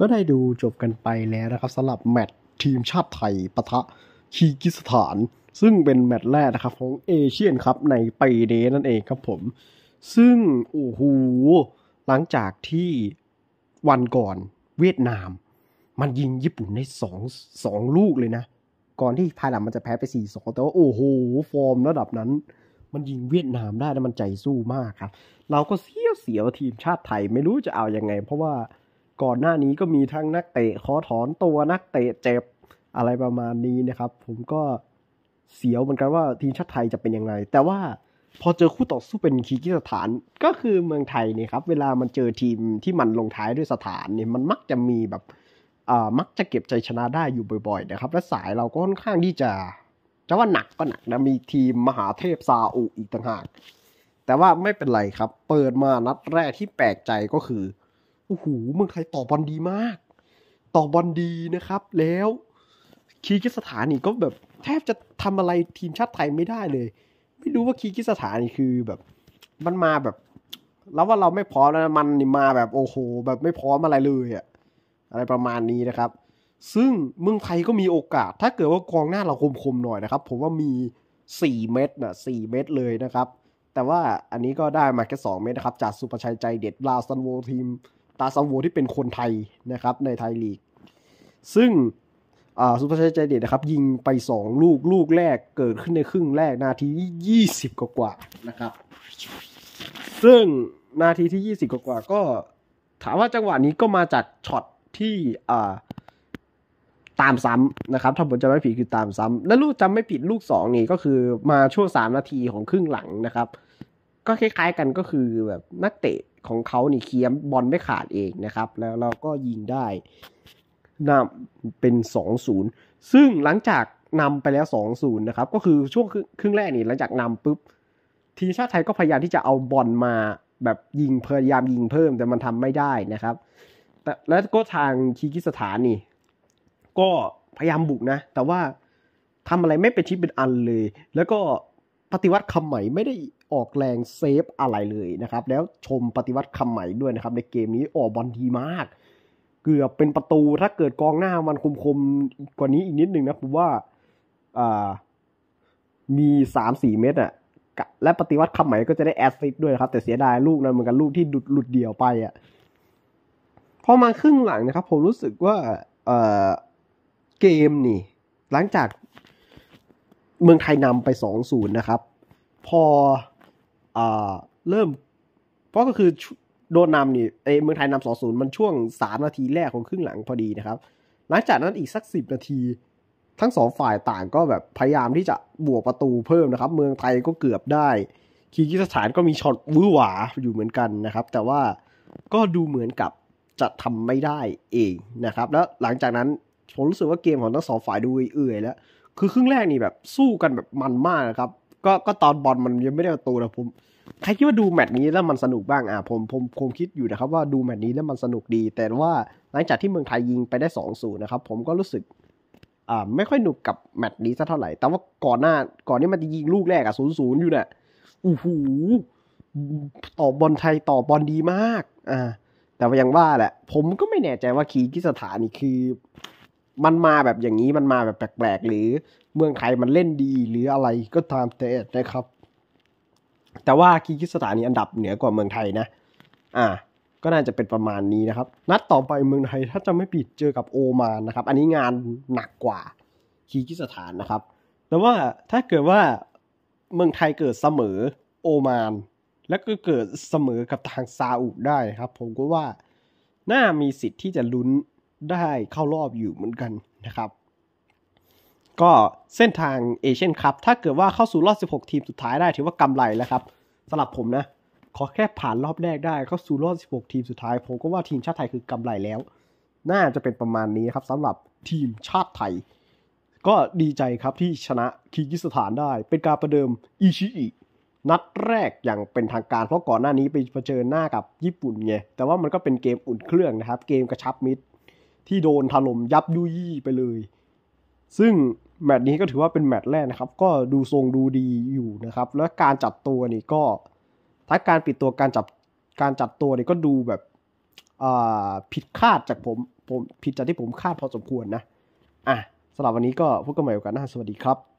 ก็ได้ดูจบกันไปแล้วนะครับสำหรับแมตช์ทีมชาติไทยปะทะคีกิสถาน ซึ่งเป็นแมตช์แรกนะครับของเอเชียนครับในปีนี้นั่นเองครับผม ซึ่ง โอ้โหหลังจากที่วันก่อนเวียดนาม มันยิงญี่ปุ่นได้สองสองลูกเลยนะ ก่อนที่ภายหลังมันจะแพ้ไป4ี่สองแต่ว่าโอ้โห ฟอร์มระดับนั้น มันยิงเวียดนามได้นะมันใจสู้มากครับ เราก็เสียวเสียวทีมชาติไทยไม่รู้จะเอาอยัางไง เพราะว่าก่อนหน้านี้ก็มีทั้งนักเตะขอถอนตัวนักเตะเจ็บอะไรประมาณนี้นะครับ ผมก็เสียวเหมือนกันว่าทีมชาติไทยจะเป็นยังไง แต่ว่าพอเจอคู่ต่อสู้เป็นคีกิสถาน ก็คือเมืองไทยเนี่ยครับ เวลามันเจอทีมที่มันลงท้ายด้วยสถานเนี่ยมันมักจะมีแบบอ่ามักจะเก็บใจชนะได้อยู่บ่อย ๆ นะครับ และสายเราก็ค่อนข้างที่จะจะว่าหนักก็หนักนะมีทีมมหาเทพซาอุอีกต่างหากแต่ว่าไม่เป็นไรครับ เปิดมานัดแรกที่แปลกใจก็คือโอ้โห เมืองไทยต่อบอลดีมาก ต่อบอลดีนะครับ แล้วคีกิสถานีก็แบบแทบจะทำอะไรทีมชาติไทยไม่ได้เลย ไม่รู้ว่าคีกิสถานีคือแบบมันมาแบบ แล้วว่าเราไม่พร้อมแล้วมันนี่มาแบบโอ้โหแบบไม่พร้อมอะไรเลยอะอะไรประมาณนี้นะครับ ซึ่งเมืองไทยก็มีโอกาส ถ้าเกิดว่ากองหน้าเราคมๆหน่อยนะครับผมว่ามี4เม็ดนะ4เม็ดเลยนะครับ แต่ว่าอันนี้ก็ได้มาแค่2เม็ดนะครับ จากสุประชัยใจเด็ดลาวซันโวทีมตาซาโวที่เป็นคนไทยนะครับ ในไทยลีก ซึ่งสุภาชัยใจเด็ดนะครับ ยิงไป2ลูกลูกแรกเกิดขึ้นในครึ่งแรกนาที20กว่ากว่านะครับ ซึ่งนาทีที่ 20 กว่ากว่าก็ ถามว่าจังหวะนี้ก็มาจากช็อตที่ตามซ้ำนะครับ ถ้าผมจำไม่ผิดคือตามซ้ำและลูกจำไม่ผิดลูก2นี่ก็คือ มาช่วง3นาทีของครึ่งหลังนะครับก็คล้ายๆ กันก็คือแบบนักเตะของเขานี่เคียมบอลไม่ขาดเองนะครับ แล้วเราก็ยิงได้นำเป็น2-0ซึ่งหลังจากนำไปแล้ว2-0นะครับ ก็คือช่วงครึ่งแรกนี่หลังจากนำปุ๊บ ทีมชาติไทยก็พยายามที่จะเอาบอลมา แบบยิงพยายามยิงเพิ่มแต่มันทำไม่ได้นะครับแต่แล้วก็ทางคีกิสถานนี่ ก็พยายามบุกนะ แต่ว่าทำอะไรไม่เป็นชิ้นเป็นอันเลย แล้วก็ปฏิวัติคำใหม่ไม่ได้ออกแรงเซฟอะไรเลยนะครับ แล้วชมปฏิวัติคำใหม่ด้วยนะครับ ในเกมนี้ออกบอลดีมาก เกือบเป็นประตูถ้าเกิดกองหน้ามันคมๆกว่านี้อีกนิดนึงนะผมว่าอ่ามีสามสี่เม็ดอะและปฏิวัติคำใหม่ก็จะได้แอสซิสด้วยครับ แต่เสียดายลูกนั้น เหมือนกันลูกที่หลุดหลุดเดี่ยวไปอะพอมาครึ่งหลังนะครับผมรู้สึกว่าเเกมนี่หลังจาก เมืองไทยนำไปสองย์นะครับ พอเริ่มเพราะก็คือโดนนำนี่เอเมืองไทยนำสองศูนย์มันช่วงสามนาทีแรกของครึ่งหลังพอดีนะครับ หลังจากนั้นอีกสักสิบนาทีทั้งสองฝ่ายต่างก็แบบพยายามที่จะบวกประตูเพิ่มนะครับเมืองไทยก็เกือบได้คีกิสถานก็มีช็อตวื้อหวาอยู่เหมือนกันนะครับ แต่ว่าก็ดูเหมือนกับ จะทำไม่ได้เองนะครับ แล้วหลังจากนั้น ผมรู้สึกว่า เกมของทั้งสองฝ่ายดูเอื่อยแล้ว คือครึ่งแรกนี่แบบสู้กันแบบมันมากนะครับก็ก็ตอนบอลมันยังไม่ได้ประตูนะผมใครคิดว่าดูแมตช์นี้แล้วมันสนุกบ้าง อ่ะผมผมผมคิดอยู่นะครับ ว่าดูแมตช์นี้แล้วมันสนุกดีแต่ว่าหลังจากที่เมืองไทยยิงไปได้2อศูนย์นะครับ ผมก็รู้สึกอ่าไม่ค่อยหนุกกับแมตช์นี้สักเท่าไหร่แต่ว่าก่อนหน้าก่อนนี้มันจะยิงลูกแรกอ่ะศูนย์ศูนย์อยู่เนี่ยอู้หูต่อบอลไทยต่อบอลดีมาก อ่า แต่ว่ายังว่าแหละ ผมก็ไม่แน่ใจว่าคีกิสถานี่คือ มันมาแบบอย่างนี้มันมาแบบแปลกๆ หรือเมืองไทยมันเล่นดีหรืออะไรก็ตามแต่นะครับ แต่ว่าคีกิสถานนี้อันดับเหนือกว่าเมืองไทยนะ อ่า ก็น่าจะเป็นประมาณนี้นะครับ นัดต่อไปเมืองไทยถ้าจะไม่ผิดเจอกับโอมานนะครับ อันนี้งานหนักกว่าคีกิสถานนะครับ แต่ว่าถ้าเกิดว่าเมืองไทยเกิดเสมอโอมาน และก็เกิดเสมอกับทางซาอุได้ครับ ผมก็ว่าน่ามีสิทธิ์ที่จะลุ้นได้เข้ารอบอยู่เหมือนกันนะครับก็เส้นทางเอเชียนคัพถ้าเกิดว่าเข้าสู่รอบ 16 ทีมสุดท้ายได้ ถือว่ากำไรแล้วครับสำหรับผมนะขอแค่ผ่านรอบแรกได้ เข้าสู่รอบ 16 ทีมสุดท้าย ผมก็ว่าทีมชาติไทยคือกำไรแล้ว น่าจะเป็นประมาณนี้ครับสำหรับทีมชาติไทย ก็ดีใจครับที่ชนะคีกิสถานได้ เป็นการประเดิมอิชิอินัดแรกอย่างเป็นทางการเพราะก่อนหน้านี้ไปเผชิญหน้ากับญี่ปุ่นไงแต่ว่ามันก็เป็นเกมอุ่นเครื่องนะครับเกมกระชับมิตร ที่โดนถล่มยับยุยี่ไปเลยซึ่งแมตช์นี้ก็ถือว่าเป็นแมตช์แรกนะครับ ก็ดูทรงดูดีอยู่นะครับ และการจับตัวนี่ก็ ถ้าการปิดตัวการจับ การจับตัวนี่ก็ดูแบบ ผิดคาดจากผมผมผิดจากที่ผมคาดพอสมควรนะอ่ะสำหรับวันนี้ก็พบกันใหม่โอกาสหน้าสวัสดีครับ